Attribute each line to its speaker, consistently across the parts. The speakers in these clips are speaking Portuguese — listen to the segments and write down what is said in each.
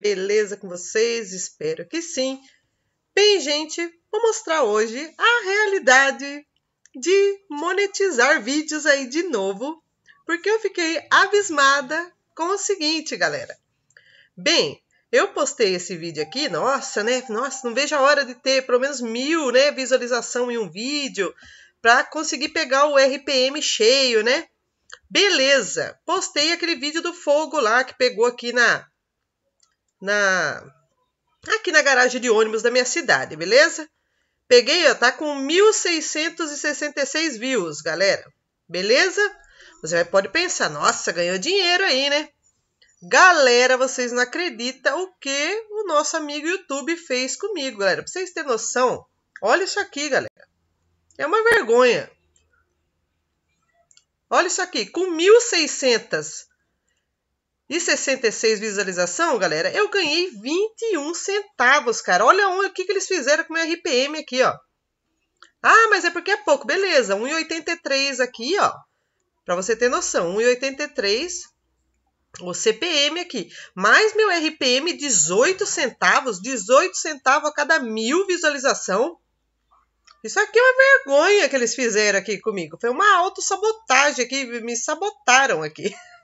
Speaker 1: Beleza com vocês? Espero que sim. Bem, gente, vou mostrar hoje a realidade de monetizar vídeos aí de novo, porque eu fiquei abismada com o seguinte, galera. Bem, eu postei esse vídeo aqui, nossa, né? Nossa, não vejo a hora de ter pelo menos mil, né, visualização em um vídeo para conseguir pegar o RPM cheio, né? Beleza, postei aquele vídeo do fogo lá que pegou aqui na na aqui na garagem de ônibus da minha cidade, beleza? Peguei, ó, tá com 1666 views, galera. Beleza? Você vai, pode pensar, nossa, ganhou dinheiro aí, né? Galera, vocês não acreditam o que o nosso amigo YouTube fez comigo, galera. Pra vocês terem noção, olha isso aqui, galera. É uma vergonha. Olha isso aqui, com 1600 e 66 visualização, galera, eu ganhei 21 centavos, cara. Olha o que, que eles fizeram com o meu RPM aqui, ó. Ah, mas é porque é pouco. Beleza, 1,83 aqui, ó. Para você ter noção, 1,83 o CPM aqui. Mais meu RPM, 18 centavos, 18 centavos a cada mil visualização. Isso aqui é uma vergonha que eles fizeram aqui comigo. Foi uma autossabotagem aqui, me sabotaram aqui.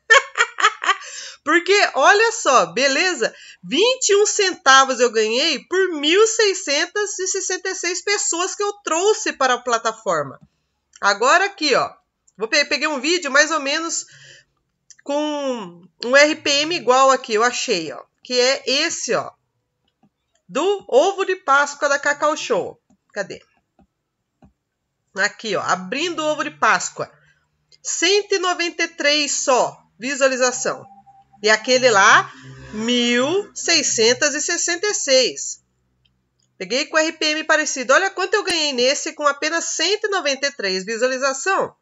Speaker 1: Porque, olha só, beleza? 21 centavos eu ganhei por 1.666 pessoas que eu trouxe para a plataforma. Agora aqui, ó. Vou pe peguei um vídeo mais ou menos com um RPM igual aqui, eu achei, ó. Que é esse, ó. Do ovo de Páscoa da Cacau Show. Cadê? Aqui, ó. Abrindo o ovo de Páscoa. 193 só visualização. E aquele lá, 1666. Peguei com RPM parecido. Olha quanto eu ganhei nesse com apenas 193 visualização.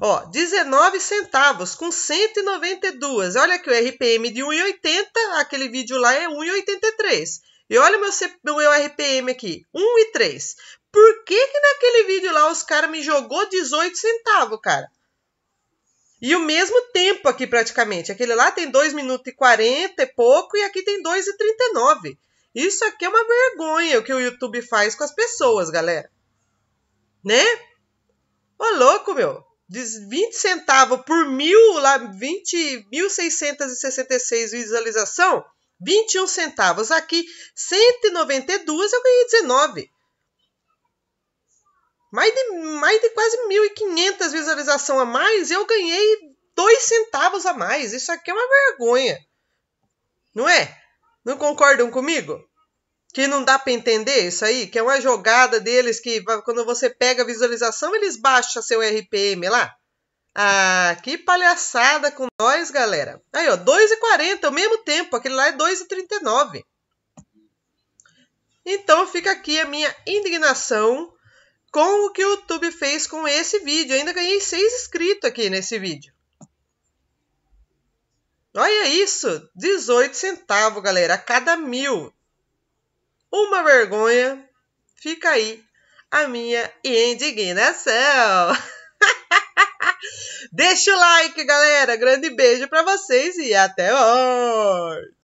Speaker 1: Ó, 19 centavos com 192. Olha que o RPM de 1,80, aquele vídeo lá é 1,83. E olha o meu, meu RPM aqui, 1,3. Por que que naquele vídeo lá os caras me jogou 18 centavos, cara? E o mesmo tempo aqui praticamente. Aquele lá tem 2 minutos e 40 e pouco e aqui tem 2 e 39. Isso aqui é uma vergonha o que o YouTube faz com as pessoas, galera. Né? Ô louco, meu. De 20 centavos por mil, lá 20.666 visualização, 21 centavos. Aqui, 192 eu ganhei 19 mais de, mais de quase 1.500 visualizações a mais, eu ganhei 2 centavos a mais. Isso aqui é uma vergonha. Não é? Não concordam comigo? Que não dá para entender isso aí? Que é uma jogada deles que quando você pega a visualização, eles baixam seu RPM lá. Ah, que palhaçada com nós, galera. Aí, ó, 2,40 ao é mesmo tempo. Aquele lá é 2,39. Então fica aqui a minha indignação com o que o YouTube fez com esse vídeo. Eu ainda ganhei seis inscritos aqui nesse vídeo. Olha isso, 18 centavos, galera, a cada mil. Uma vergonha, fica aí a minha indignação. Deixa o like, galera. Grande beijo para vocês e até hoje.